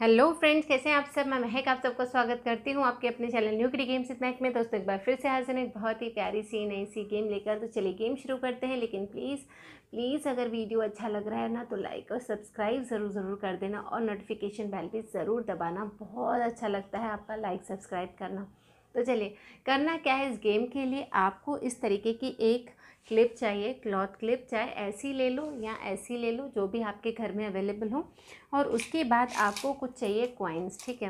hello friends कैसे हैं आप सब मैं महक आप सबका स्वागत करती हूँ आपके अपने चैनल न्यू क्री गेम्स स्नैक में दोस्तों एक बार फिर से हाजिर एक बहुत ही प्यारी सी नई सी गेम लेकर तो चलिए गेम शुरू करते हैं लेकिन प्लीज़ प्लीज़ अगर वीडियो अच्छा लग रहा है ना तो लाइक और सब्सक्राइब ज़रूर ज़रूर कर देना और नोटिफिकेशन बैल भी ज़रूर दबाना बहुत अच्छा लगता है आपका लाइक सब्सक्राइब करना तो चलिए करना क्या है इस गेम के लिए आपको इस तरीके की एक क्लिप चाहिए क्लॉथ क्लिप चाहे ऐसी ले लो या ऐसी ले लो जो भी आपके घर में अवेलेबल हो और उसके बाद आपको कुछ चाहिए क्वाइंस ठीक है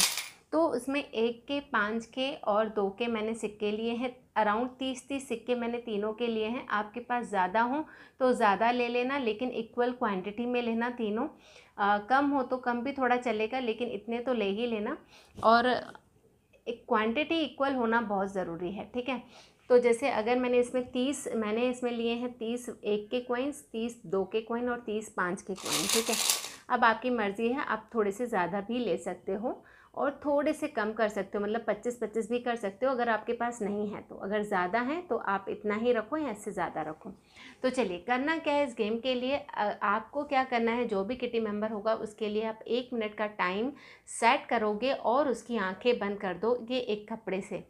तो उसमें एक के पाँच के और दो के मैंने सिक्के लिए हैं अराउंड तीस तीस सिक्के मैंने तीनों के लिए हैं आपके पास ज़्यादा हो तो ज़्यादा ले लेना लेकिन इक्वल क्वांटिटी में लेना तीनों आ, कम हो तो कम भी थोड़ा चलेगा लेकिन इतने तो ले ही लेना और एक क्वांटिटी इक्वल होना बहुत ज़रूरी है ठीक है तो जैसे अगर मैंने इसमें तीस मैंने इसमें लिए हैं तीस एक के कोइंस तीस दो के कोइन और तीस पाँच के कोइन ठीक है अब आपकी मर्ज़ी है आप थोड़े से ज़्यादा भी ले सकते हो और थोड़े से कम कर सकते हो मतलब पच्चीस पच्चीस भी कर सकते हो अगर आपके पास नहीं है तो अगर ज़्यादा है तो आप इतना ही रखो या इससे ज़्यादा रखो तो चलिए करना क्या है इस गेम के लिए आपको क्या करना है जो भी किटी मेंबर होगा उसके लिए आप एक मिनट का टाइम सेट करोगे और उसकी आंखें बंद कर दो ये एक कपड़े से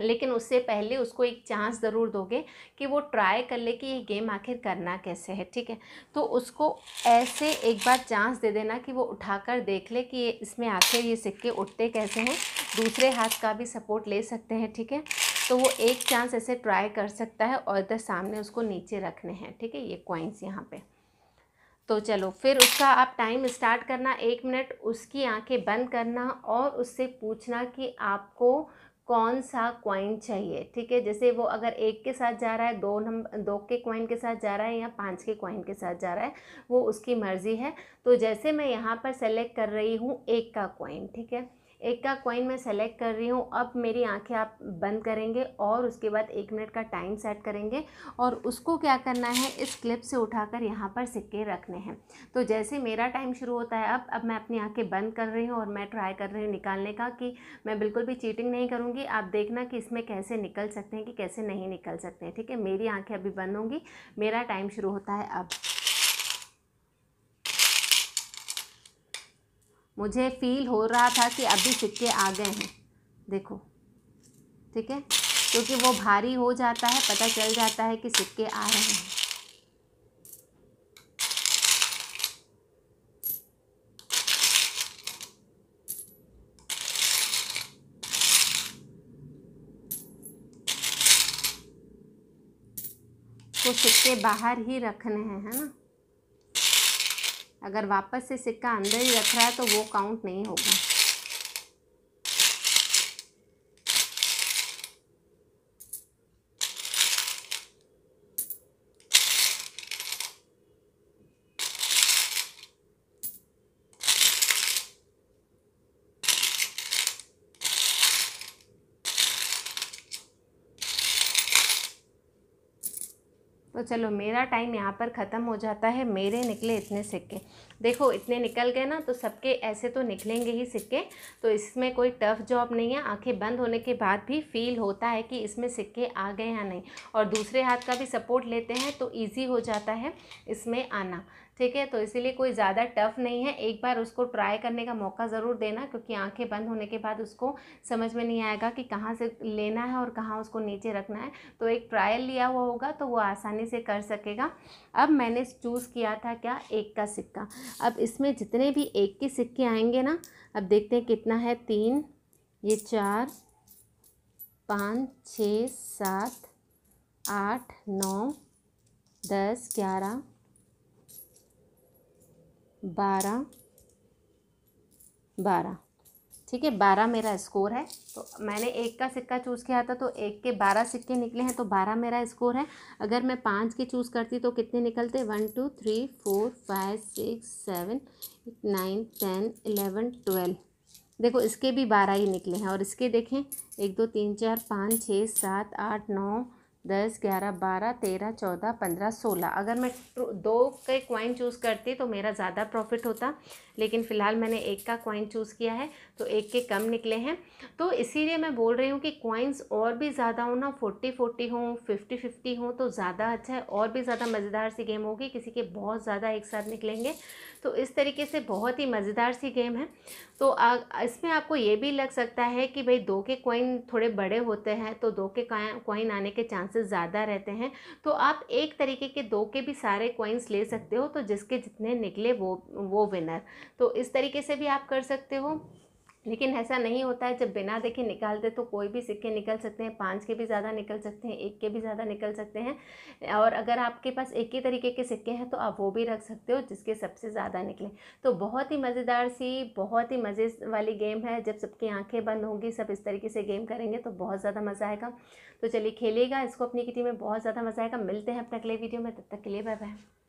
लेकिन उससे पहले उसको एक चांस ज़रूर दोगे कि वो ट्राई कर ले कि ये गेम आखिर करना कैसे है ठीक है तो उसको ऐसे एक बार चांस दे देना कि वो उठाकर देख ले कि ये इसमें आखिर ये सिक्के उठते कैसे हैं दूसरे हाथ का भी सपोर्ट ले सकते हैं ठीक है तो वो एक चांस ऐसे ट्राई कर सकता है और इधर सामने उसको नीचे रखने हैं ठीक है ये कॉइन्स यहाँ पर तो चलो फिर उसका आप टाइम स्टार्ट करना एक मिनट उसकी आंखें बंद करना और उससे पूछना कि आपको कौन सा क्वाइन चाहिए ठीक है जैसे वो अगर एक के साथ जा रहा है दो नंबर दो के क्वाइन के साथ जा रहा है या पाँच के क्वाइन के साथ जा रहा है वो उसकी मर्ज़ी है तो जैसे मैं यहाँ पर सेलेक्ट कर रही हूँ एक का क्वाइन ठीक है एक का कॉइन मैं सेलेक्ट कर रही हूँ अब मेरी आंखें आप बंद करेंगे और उसके बाद एक मिनट का टाइम सेट करेंगे और उसको क्या करना है इस क्लिप से उठाकर यहाँ पर सिक्के रखने हैं तो जैसे मेरा टाइम शुरू होता है अब अब मैं अपनी आंखें बंद कर रही हूँ और मैं ट्राई कर रही हूँ निकालने का कि मैं बिल्कुल भी चीटिंग नहीं करूँगी आप देखना कि इसमें कैसे निकल सकते हैं कि कैसे नहीं निकल सकते हैं ठीक है मेरी आँखें अभी बंद होंगी मेरा टाइम शुरू होता है अब मुझे फील हो रहा था कि अभी सिक्के आ गए हैं देखो ठीक है क्योंकि वो भारी हो जाता है पता चल जाता है कि सिक्के आ रहे हैं तो सिक्के बाहर ही रखने हैं है ना अगर वापस से सिक्का अंदर ही रख रहा है तो वो काउंट नहीं होगा तो चलो मेरा टाइम यहाँ पर ख़त्म हो जाता है मेरे निकले इतने सिक्के देखो इतने निकल गए ना तो सबके ऐसे तो निकलेंगे ही सिक्के तो इसमें कोई टफ़ जॉब नहीं है आंखें बंद होने के बाद भी फील होता है कि इसमें सिक्के आ गए या नहीं और दूसरे हाथ का भी सपोर्ट लेते हैं तो ईजी हो जाता है इसमें आना ठीक है तो इसीलिए कोई ज़्यादा टफ नहीं है एक बार उसको ट्राई करने का मौका ज़रूर देना क्योंकि आंखें बंद होने के बाद उसको समझ में नहीं आएगा कि कहाँ से लेना है और कहाँ उसको नीचे रखना है तो एक ट्रायल लिया हुआ होगा तो वो आसानी से कर सकेगा अब मैंने चूज़ किया था क्या एक का सिक्का अब इसमें जितने भी एक के सिक्के आएंगे ना अब देखते हैं कितना है तीन ये चार पाँच छः सात आठ नौ दस ग्यारह बारह बारह ठीक है बारह मेरा स्कोर है तो मैंने एक का सिक्का चूज़ किया था तो एक के बारह सिक्के निकले हैं तो बारह मेरा स्कोर है अगर मैं पाँच के चूज़ करती तो कितने निकलते one two three four five six seven nine ten eleven twelve देखो इसके भी बारह ही निकले हैं और इसके देखें एक दो तीन चार पाँच छः सात आठ नौ दस ग्यारह बारह तेरह चौदह पंद्रह सोलह अगर मैं दो के कॉइन चूज़ करती तो मेरा ज़्यादा प्रॉफिट होता लेकिन फ़िलहाल मैंने एक का कॉइन चूज़ किया है तो एक के कम निकले हैं तो इसीलिए मैं बोल रही हूँ कि कॉइन्स और भी ज़्यादा हो ना फोर्टी फोर्टी हों फिफ्टी फिफ्टी हों तो ज़्यादा अच्छा है और भी ज़्यादा मज़ेदार सी गेम होगी किसी के बहुत ज़्यादा एक साथ निकलेंगे तो इस तरीके से बहुत ही मज़ेदार सी गेम है तो इसमें आपको ये भी लग सकता है कि भाई दो के कॉइन थोड़े बड़े होते हैं तो दो के कॉइन आने के चांसेस ज़्यादा रहते हैं तो आप एक तरीके के दो के भी सारे कॉइन्स ले सकते हो तो जिसके जितने निकले वो वो विनर तो इस तरीके से भी आप कर सकते हो लेकिन ऐसा नहीं होता है जब बिना देखे निकालते तो कोई भी सिक्के निकल सकते हैं पाँच के भी ज़्यादा निकल सकते हैं एक के भी ज़्यादा निकल सकते हैं और अगर आपके पास एक ही तरीके के सिक्के हैं तो आप वो भी रख सकते हो जिसके सबसे ज़्यादा निकले तो बहुत ही मज़ेदार सी बहुत ही मज़े वाली गेम है जब सबकी आँखें बंद होंगी सब इस तरीके से गेम करेंगे तो बहुत ज़्यादा मज़ा आएगा तो चलिए खेलेगा इसको अपनी किटी में बहुत ज़्यादा मज़ा आएगा मिलते हैं अपने अगले वीडियो में तब तक के लिए बाय बाय